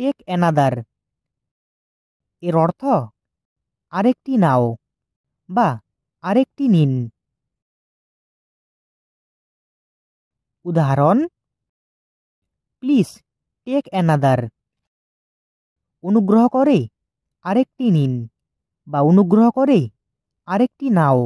take another এর অর্থ আরেকটি নাও বা আরেকটি নিন উদাহরণ প্লিজ টেক অ্যানাদার অনুগ্রহ করে আরেকটি নিন বা অনুগ্রহ করে আরেকটি নাও